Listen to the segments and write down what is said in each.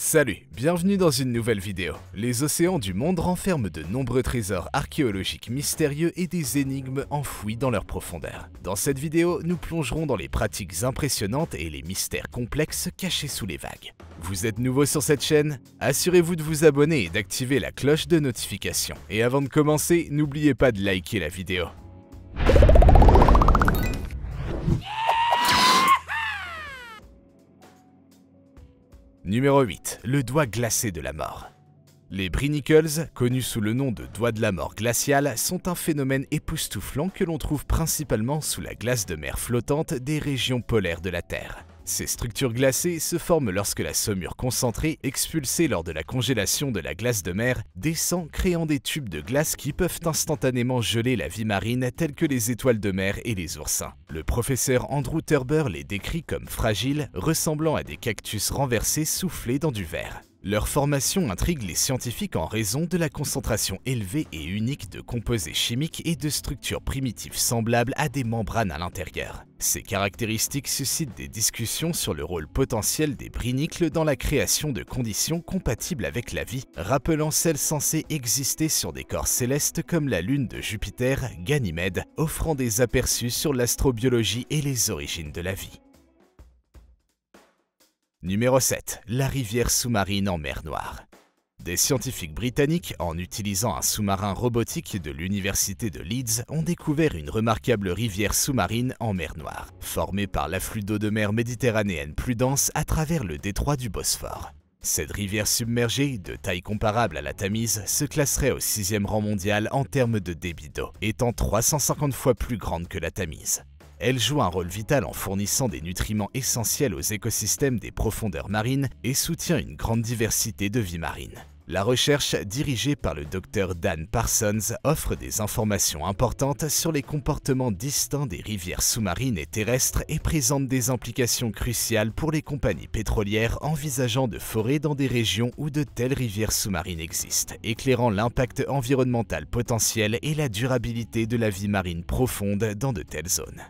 Salut, bienvenue dans une nouvelle vidéo. Les océans du monde renferment de nombreux trésors archéologiques mystérieux et des énigmes enfouies dans leur profondeur. Dans cette vidéo, nous plongerons dans les pratiques impressionnantes et les mystères complexes cachés sous les vagues. Vous êtes nouveau sur cette chaîne Assurez-vous de vous abonner et d'activer la cloche de notification. Et avant de commencer, n'oubliez pas de liker la vidéo. Numéro 8. Le doigt glacé de la mort. Les Brinicles, connus sous le nom de doigt de la mort glaciale, sont un phénomène époustouflant que l'on trouve principalement sous la glace de mer flottante des régions polaires de la Terre. Ces structures glacées se forment lorsque la saumure concentrée, expulsée lors de la congélation de la glace de mer, descend créant des tubes de glace qui peuvent instantanément geler la vie marine telle que les étoiles de mer et les oursins. Le professeur Andrew Turber les décrit comme fragiles, ressemblant à des cactus renversés soufflés dans du verre. Leur formation intrigue les scientifiques en raison de la concentration élevée et unique de composés chimiques et de structures primitives semblables à des membranes à l'intérieur. Ces caractéristiques suscitent des discussions sur le rôle potentiel des brinicles dans la création de conditions compatibles avec la vie, rappelant celles censées exister sur des corps célestes comme la Lune de Jupiter, Ganymède, offrant des aperçus sur l'astrobiologie et les origines de la vie. Numéro 7. La rivière sous-marine en mer Noire. Des scientifiques britanniques, en utilisant un sous-marin robotique de l'université de Leeds, ont découvert une remarquable rivière sous-marine en mer Noire, formée par l'afflux d'eau de mer méditerranéenne plus dense à travers le détroit du Bosphore. Cette rivière submergée, de taille comparable à la Tamise, se classerait au sixième rang mondial en termes de débit d'eau, étant 350 fois plus grande que la Tamise. Elle joue un rôle vital en fournissant des nutriments essentiels aux écosystèmes des profondeurs marines et soutient une grande diversité de vie marine. La recherche dirigée par le docteur Dan Parsons offre des informations importantes sur les comportements distincts des rivières sous-marines et terrestres et présente des implications cruciales pour les compagnies pétrolières envisageant de forer dans des régions où de telles rivières sous-marines existent, éclairant l'impact environnemental potentiel et la durabilité de la vie marine profonde dans de telles zones.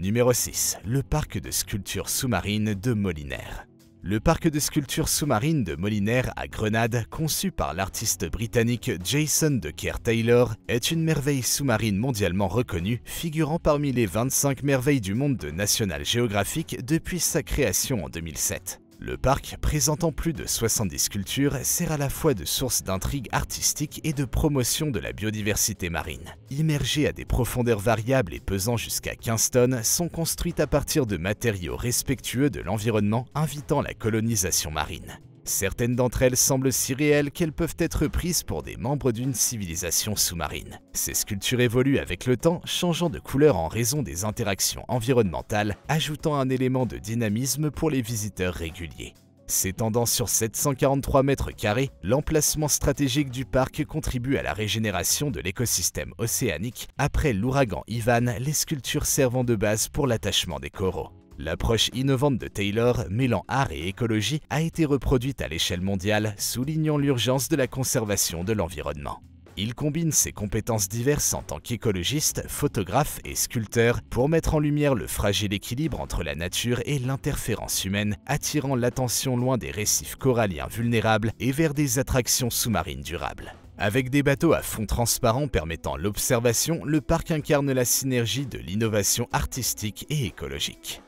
Numéro 6. Le parc de sculptures sous marines de Molinaire. Le parc de sculptures sous marines de Molinaire à Grenade, conçu par l'artiste britannique Jason de Kerr Taylor, est une merveille sous-marine mondialement reconnue, figurant parmi les 25 merveilles du monde de National Geographic depuis sa création en 2007. Le parc, présentant plus de 70 sculptures, sert à la fois de source d'intrigue artistique et de promotion de la biodiversité marine. Immergées à des profondeurs variables et pesant jusqu'à 15 tonnes, sont construites à partir de matériaux respectueux de l'environnement, invitant la colonisation marine. Certaines d'entre elles semblent si réelles qu'elles peuvent être prises pour des membres d'une civilisation sous-marine. Ces sculptures évoluent avec le temps, changeant de couleur en raison des interactions environnementales, ajoutant un élément de dynamisme pour les visiteurs réguliers. S'étendant sur 743 mètres carrés, l'emplacement stratégique du parc contribue à la régénération de l'écosystème océanique. Après l'ouragan Ivan, les sculptures servant de base pour l'attachement des coraux. L'approche innovante de Taylor, mêlant art et écologie, a été reproduite à l'échelle mondiale, soulignant l'urgence de la conservation de l'environnement. Il combine ses compétences diverses en tant qu'écologiste, photographe et sculpteur pour mettre en lumière le fragile équilibre entre la nature et l'interférence humaine, attirant l'attention loin des récifs coralliens vulnérables et vers des attractions sous-marines durables. Avec des bateaux à fond transparent permettant l'observation, le parc incarne la synergie de l'innovation artistique et écologique.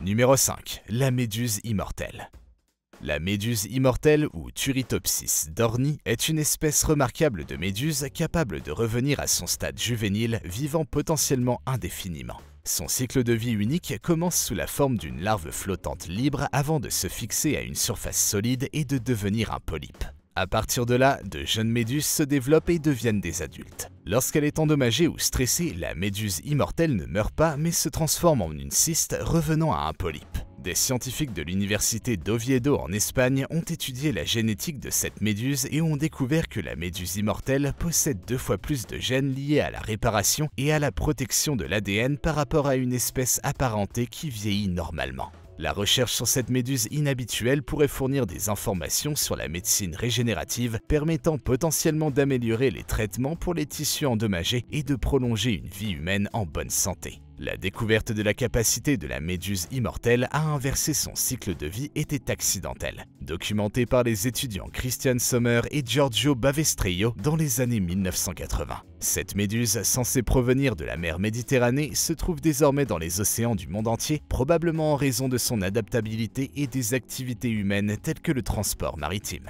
Numéro 5. La méduse immortelle. La méduse immortelle ou Turritopsis dorni est une espèce remarquable de méduse capable de revenir à son stade juvénile, vivant potentiellement indéfiniment. Son cycle de vie unique commence sous la forme d'une larve flottante libre avant de se fixer à une surface solide et de devenir un polype. À partir de là, de jeunes méduses se développent et deviennent des adultes. Lorsqu'elle est endommagée ou stressée, la méduse immortelle ne meurt pas mais se transforme en une cyste revenant à un polype. Des scientifiques de l'université d'Oviedo en Espagne ont étudié la génétique de cette méduse et ont découvert que la méduse immortelle possède deux fois plus de gènes liés à la réparation et à la protection de l'ADN par rapport à une espèce apparentée qui vieillit normalement. La recherche sur cette méduse inhabituelle pourrait fournir des informations sur la médecine régénérative permettant potentiellement d'améliorer les traitements pour les tissus endommagés et de prolonger une vie humaine en bonne santé. La découverte de la capacité de la méduse immortelle à inverser son cycle de vie était accidentelle, documentée par les étudiants Christian Sommer et Giorgio Bavestrello dans les années 1980. Cette méduse, censée provenir de la mer Méditerranée, se trouve désormais dans les océans du monde entier, probablement en raison de son adaptabilité et des activités humaines telles que le transport maritime.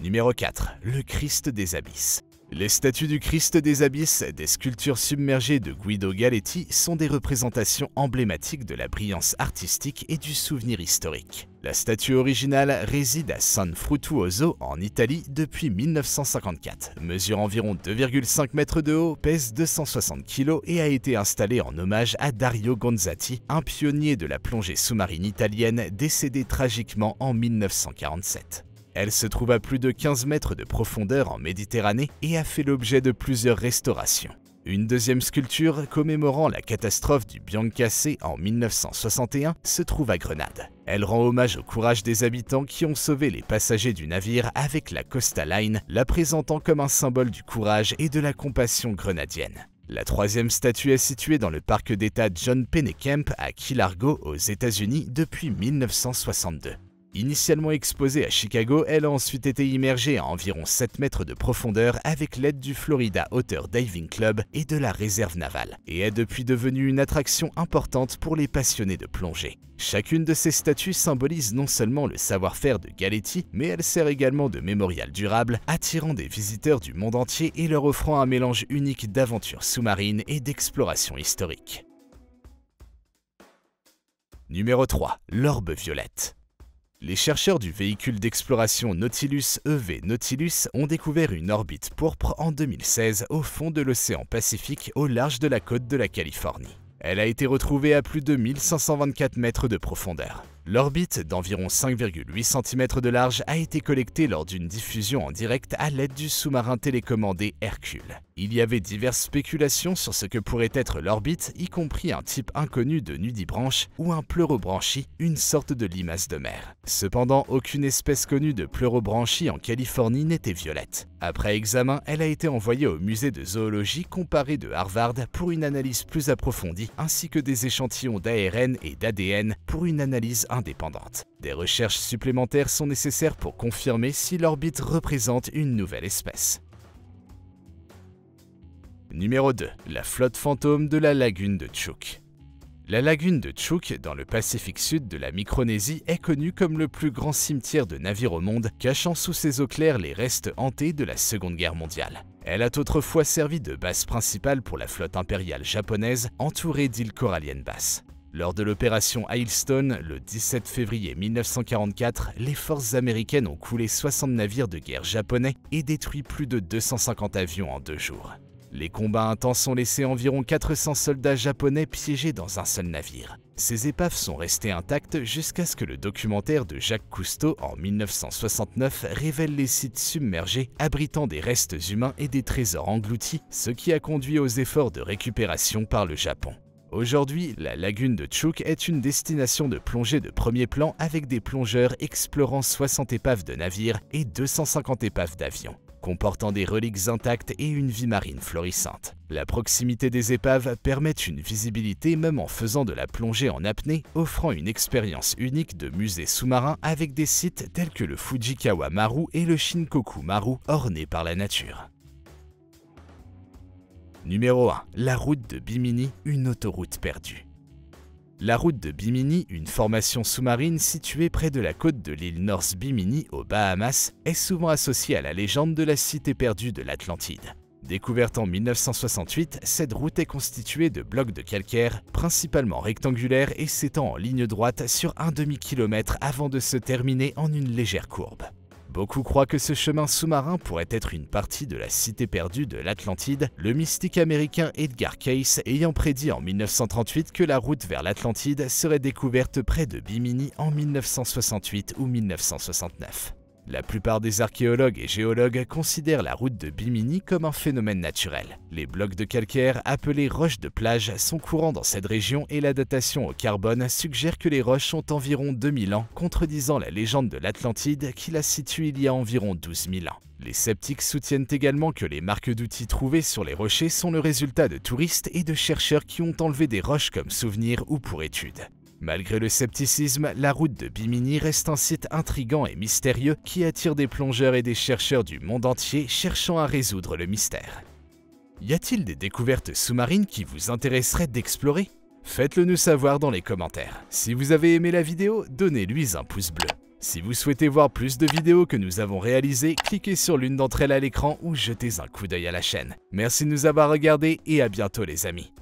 Numéro 4. Le Christ des Abysses. Les statues du Christ des Abysses, des sculptures submergées de Guido Galetti, sont des représentations emblématiques de la brillance artistique et du souvenir historique. La statue originale réside à San Fruttuoso, en Italie, depuis 1954. Mesure environ 2,5 mètres de haut, pèse 260 kg et a été installée en hommage à Dario Gonzatti, un pionnier de la plongée sous-marine italienne décédé tragiquement en 1947. Elle se trouve à plus de 15 mètres de profondeur en Méditerranée et a fait l'objet de plusieurs restaurations. Une deuxième sculpture commémorant la catastrophe du Biancassé en 1961 se trouve à Grenade. Elle rend hommage au courage des habitants qui ont sauvé les passagers du navire avec la Costa Line, la présentant comme un symbole du courage et de la compassion grenadienne. La troisième statue est située dans le parc d'État John Pennekamp à Key aux États-Unis depuis 1962. Initialement exposée à Chicago, elle a ensuite été immergée à environ 7 mètres de profondeur avec l'aide du Florida Hauteur Diving Club et de la réserve navale, et est depuis devenue une attraction importante pour les passionnés de plongée. Chacune de ces statues symbolise non seulement le savoir-faire de Galetti, mais elle sert également de mémorial durable, attirant des visiteurs du monde entier et leur offrant un mélange unique d'aventures sous-marines et d'exploration historique. Numéro 3. L'orbe violette. Les chercheurs du véhicule d'exploration Nautilus EV Nautilus ont découvert une orbite pourpre en 2016 au fond de l'océan Pacifique au large de la côte de la Californie. Elle a été retrouvée à plus de 1524 mètres de profondeur. L'orbite d'environ 5,8 cm de large a été collectée lors d'une diffusion en direct à l'aide du sous-marin télécommandé Hercule. Il y avait diverses spéculations sur ce que pourrait être l'orbite, y compris un type inconnu de nudibranche ou un pleurobranchie, une sorte de limace de mer. Cependant, aucune espèce connue de pleurobranchie en Californie n'était violette. Après examen, elle a été envoyée au musée de zoologie comparé de Harvard pour une analyse plus approfondie, ainsi que des échantillons d'ARN et d'ADN pour une analyse indépendante. Des recherches supplémentaires sont nécessaires pour confirmer si l'orbite représente une nouvelle espèce. Numéro 2. La flotte fantôme de la lagune de Chuuk. La lagune de Chuuk, dans le Pacifique Sud de la Micronésie, est connue comme le plus grand cimetière de navires au monde, cachant sous ses eaux claires les restes hantés de la Seconde Guerre mondiale. Elle a autrefois servi de base principale pour la flotte impériale japonaise, entourée d'îles coralliennes basses. Lors de l'opération Hailstone, le 17 février 1944, les forces américaines ont coulé 60 navires de guerre japonais et détruit plus de 250 avions en deux jours. Les combats intenses ont laissé environ 400 soldats japonais piégés dans un seul navire. Ces épaves sont restées intactes jusqu'à ce que le documentaire de Jacques Cousteau en 1969 révèle les sites submergés abritant des restes humains et des trésors engloutis, ce qui a conduit aux efforts de récupération par le Japon. Aujourd'hui, la lagune de Tchouk est une destination de plongée de premier plan avec des plongeurs explorant 60 épaves de navires et 250 épaves d'avions comportant des reliques intactes et une vie marine florissante. La proximité des épaves permet une visibilité même en faisant de la plongée en apnée, offrant une expérience unique de musée sous-marin avec des sites tels que le Fujikawa Maru et le Shinkoku Maru ornés par la nature. Numéro 1. La route de Bimini, une autoroute perdue. La route de Bimini, une formation sous-marine située près de la côte de l'île North Bimini aux Bahamas, est souvent associée à la légende de la cité perdue de l'Atlantide. Découverte en 1968, cette route est constituée de blocs de calcaire, principalement rectangulaires et s'étend en ligne droite sur un demi-kilomètre avant de se terminer en une légère courbe. Beaucoup croient que ce chemin sous-marin pourrait être une partie de la cité perdue de l'Atlantide, le mystique américain Edgar Cayce ayant prédit en 1938 que la route vers l'Atlantide serait découverte près de Bimini en 1968 ou 1969. La plupart des archéologues et géologues considèrent la route de Bimini comme un phénomène naturel. Les blocs de calcaire, appelés roches de plage, sont courants dans cette région et la datation au carbone suggère que les roches ont environ 2000 ans, contredisant la légende de l'Atlantide qui la situe il y a environ 12 000 ans. Les sceptiques soutiennent également que les marques d'outils trouvées sur les rochers sont le résultat de touristes et de chercheurs qui ont enlevé des roches comme souvenir ou pour étude. Malgré le scepticisme, la route de Bimini reste un site intrigant et mystérieux qui attire des plongeurs et des chercheurs du monde entier cherchant à résoudre le mystère. Y a-t-il des découvertes sous-marines qui vous intéresseraient d'explorer Faites-le nous savoir dans les commentaires. Si vous avez aimé la vidéo, donnez-lui un pouce bleu. Si vous souhaitez voir plus de vidéos que nous avons réalisées, cliquez sur l'une d'entre elles à l'écran ou jetez un coup d'œil à la chaîne. Merci de nous avoir regardé et à bientôt les amis.